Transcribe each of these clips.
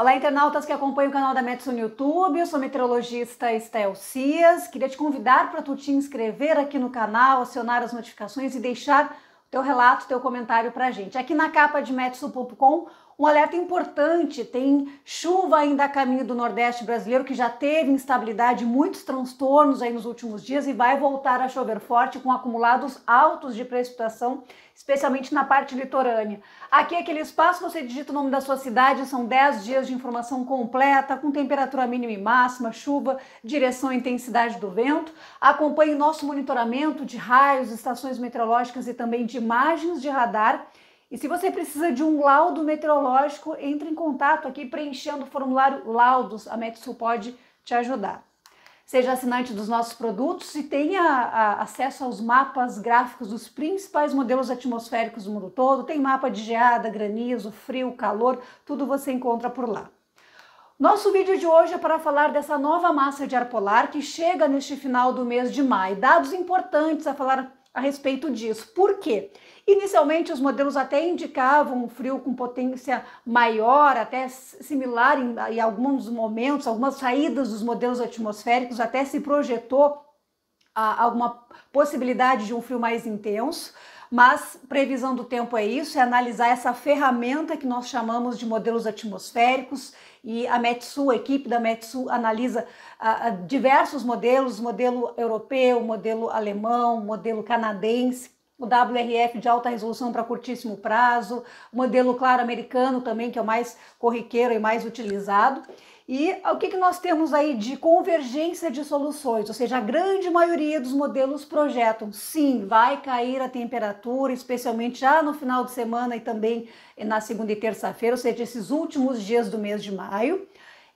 Olá, internautas que acompanham o canal da Metsu no YouTube. Eu sou meteorologista Estel Cias. Queria te convidar para tu te inscrever aqui no canal, acionar as notificações e deixar o teu relato, teu comentário para a gente. Aqui na capa de metsu.com um alerta importante: tem chuva ainda a caminho do Nordeste brasileiro, que já teve instabilidade, muitos transtornos aí nos últimos dias e vai voltar a chover forte com acumulados altos de precipitação, especialmente na parte litorânea. Aqui, é aquele espaço, você digita o nome da sua cidade, são 10 dias de informação completa, com temperatura mínima e máxima, chuva, direção e intensidade do vento. Acompanhe nosso monitoramento de raios, estações meteorológicas e também de imagens de radar e se você precisa de um laudo meteorológico, entre em contato aqui preenchendo o formulário Laudos. A Metsul pode te ajudar. Seja assinante dos nossos produtos e tenha a, acesso aos mapas gráficos dos principais modelos atmosféricos do mundo todo. Tem mapa de geada, granizo, frio, calor, tudo você encontra por lá. Nosso vídeo de hoje é para falar dessa nova massa de ar polar que chega neste final do mês de maio. Dados importantes a falar a respeito disso. Por quê? Inicialmente, os modelos até indicavam um frio com potência maior, até similar em, em alguns momentos, algumas saídas dos modelos atmosféricos, até se projetou alguma possibilidade de um frio mais intenso. Mas previsão do tempo é isso, é analisar essa ferramenta que nós chamamos de modelos atmosféricos e a Metsu, a equipe da Metsu analisa ah, ah, diversos modelos, modelo europeu, modelo alemão, modelo canadense, o WRF de alta resolução para curtíssimo prazo, modelo claro americano também, que é o mais corriqueiro e mais utilizado. E o que, que nós temos aí de convergência de soluções? Ou seja, a grande maioria dos modelos projetam sim, vai cair a temperatura, especialmente já no final de semana e também na segunda e terça-feira, ou seja, esses últimos dias do mês de maio.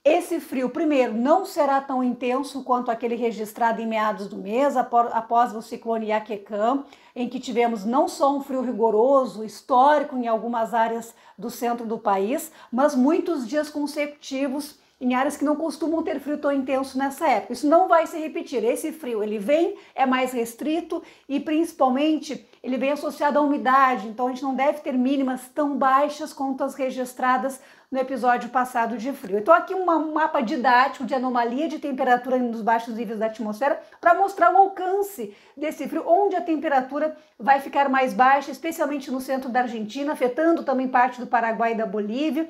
Esse frio, primeiro, não será tão intenso quanto aquele registrado em meados do mês, após o ciclone Iaquecã, em que tivemos não só um frio rigoroso, histórico em algumas áreas do centro do país, mas muitos dias consecutivos em áreas que não costumam ter frio tão intenso nessa época. Isso não vai se repetir. Esse frio, ele vem, é mais restrito e principalmente ele vem associado à umidade, então a gente não deve ter mínimas tão baixas quanto as registradas no episódio passado de frio. Então aqui um mapa didático de anomalia de temperatura nos baixos níveis da atmosfera para mostrar o alcance desse frio, onde a temperatura vai ficar mais baixa, especialmente no centro da Argentina, afetando também parte do Paraguai e da Bolívia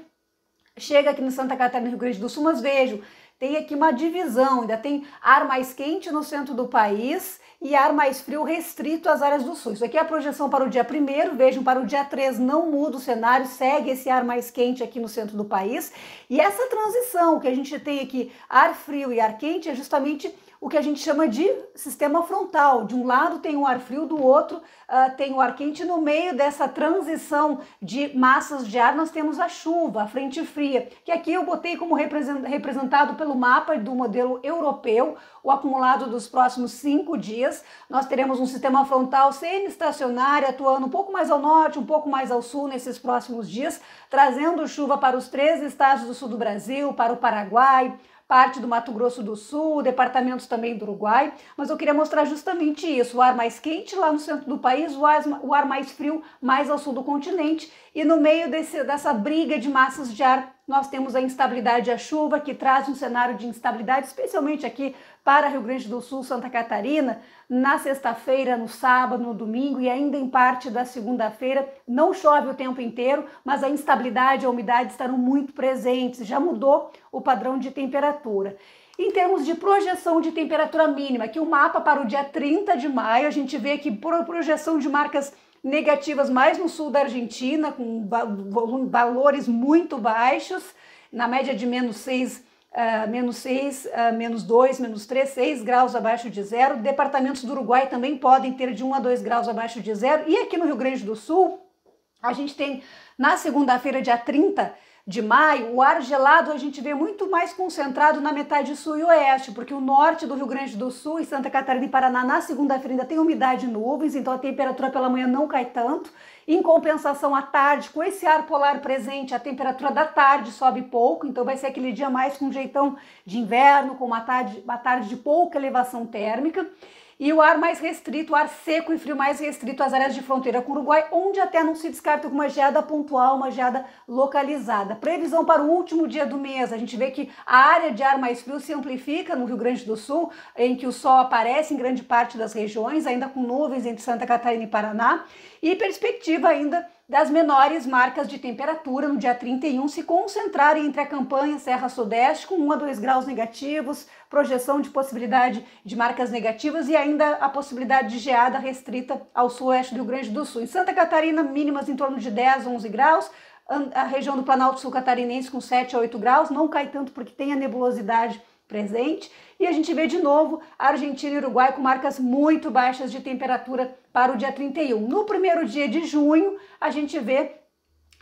Chega aqui no Santa Catarina, Rio Grande do Sul, mas vejo tem aqui uma divisão, ainda tem ar mais quente no centro do país e ar mais frio restrito às áreas do sul. Isso aqui é a projeção para o dia 1 vejam, para o dia 3 não muda o cenário, segue esse ar mais quente aqui no centro do país. E essa transição que a gente tem aqui, ar frio e ar quente, é justamente o que a gente chama de sistema frontal. De um lado tem o ar frio, do outro uh, tem o ar quente. No meio dessa transição de massas de ar, nós temos a chuva, a frente fria, que aqui eu botei como representado pelo pelo mapa do modelo europeu o acumulado dos próximos cinco dias. Nós teremos um sistema frontal semi-estacionário atuando um pouco mais ao norte, um pouco mais ao sul nesses próximos dias, trazendo chuva para os três estados do sul do Brasil, para o Paraguai, parte do Mato Grosso do Sul, departamentos também do Uruguai, mas eu queria mostrar justamente isso: o ar mais quente lá no centro do país, o ar, o ar mais frio mais ao sul do continente, e no meio desse, dessa briga de massas de ar nós temos a instabilidade da chuva, que traz um cenário de instabilidade, especialmente aqui para Rio Grande do Sul, Santa Catarina, na sexta-feira, no sábado, no domingo e ainda em parte da segunda-feira. Não chove o tempo inteiro, mas a instabilidade e a umidade estarão muito presentes. Já mudou o padrão de temperatura. Em termos de projeção de temperatura mínima, que o mapa para o dia 30 de maio, a gente vê que por projeção de marcas negativas mais no sul da Argentina, com valores muito baixos, na média de menos 6, ah, menos 6, ah, menos 2, menos 3, 6 graus abaixo de zero. Departamentos do Uruguai também podem ter de 1 a 2 graus abaixo de zero. E aqui no Rio Grande do Sul, a gente tem na segunda-feira, dia 30, de maio, o ar gelado a gente vê muito mais concentrado na metade sul e oeste, porque o norte do Rio Grande do Sul e Santa Catarina e Paraná na segunda-feira ainda tem umidade e nuvens, então a temperatura pela manhã não cai tanto. Em compensação, à tarde, com esse ar polar presente, a temperatura da tarde sobe pouco, então vai ser aquele dia mais com jeitão de inverno, com uma tarde, uma tarde de pouca elevação térmica. E o ar mais restrito, o ar seco e frio mais restrito às áreas de fronteira com o Uruguai, onde até não se descarta alguma geada pontual, uma geada localizada. Previsão para o último dia do mês. A gente vê que a área de ar mais frio se amplifica no Rio Grande do Sul, em que o sol aparece em grande parte das regiões, ainda com nuvens entre Santa Catarina e Paraná. E perspectiva ainda das menores marcas de temperatura no dia 31 se concentrarem entre a campanha Serra Sudeste, com 1 a 2 graus negativos, projeção de possibilidade de marcas negativas e ainda a possibilidade de geada restrita ao sul-oeste do Rio Grande do Sul. Em Santa Catarina, mínimas em torno de 10, 11 graus, a região do Planalto Sul Catarinense com 7 a 8 graus, não cai tanto porque tem a nebulosidade presente. E a gente vê de novo Argentina e Uruguai com marcas muito baixas de temperatura para o dia 31. No primeiro dia de junho, a gente vê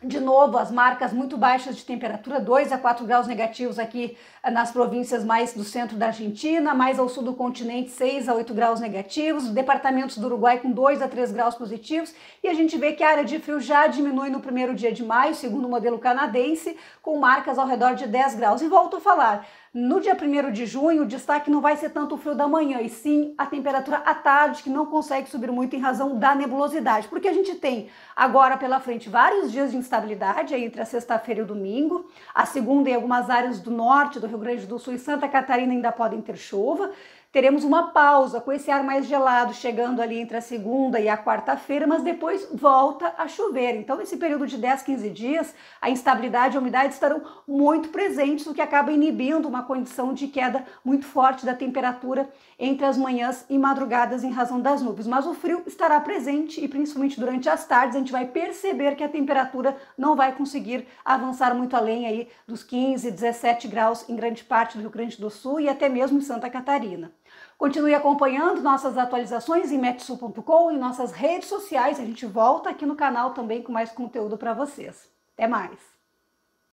de novo, as marcas muito baixas de temperatura, 2 a 4 graus negativos aqui eh, nas províncias mais do centro da Argentina, mais ao sul do continente, 6 a 8 graus negativos, departamentos do Uruguai com 2 a 3 graus positivos, e a gente vê que a área de frio já diminui no primeiro dia de maio, segundo o modelo canadense, com marcas ao redor de 10 graus. E volto a falar, no dia 1 de junho, o destaque não vai ser tanto o frio da manhã, e sim a temperatura à tarde, que não consegue subir muito em razão da nebulosidade. Porque a gente tem agora pela frente vários dias de instabilidade, entre a sexta-feira e o domingo. A segunda, em algumas áreas do norte do Rio Grande do Sul e Santa Catarina, ainda podem ter chuva teremos uma pausa com esse ar mais gelado chegando ali entre a segunda e a quarta-feira, mas depois volta a chover. Então, nesse período de 10, 15 dias, a instabilidade e a umidade estarão muito presentes, o que acaba inibindo uma condição de queda muito forte da temperatura entre as manhãs e madrugadas em razão das nuvens. Mas o frio estará presente e principalmente durante as tardes a gente vai perceber que a temperatura não vai conseguir avançar muito além aí dos 15, 17 graus em grande parte do Rio Grande do Sul e até mesmo em Santa Catarina. Continue acompanhando nossas atualizações em metsu.com e nossas redes sociais. A gente volta aqui no canal também com mais conteúdo para vocês. Até mais!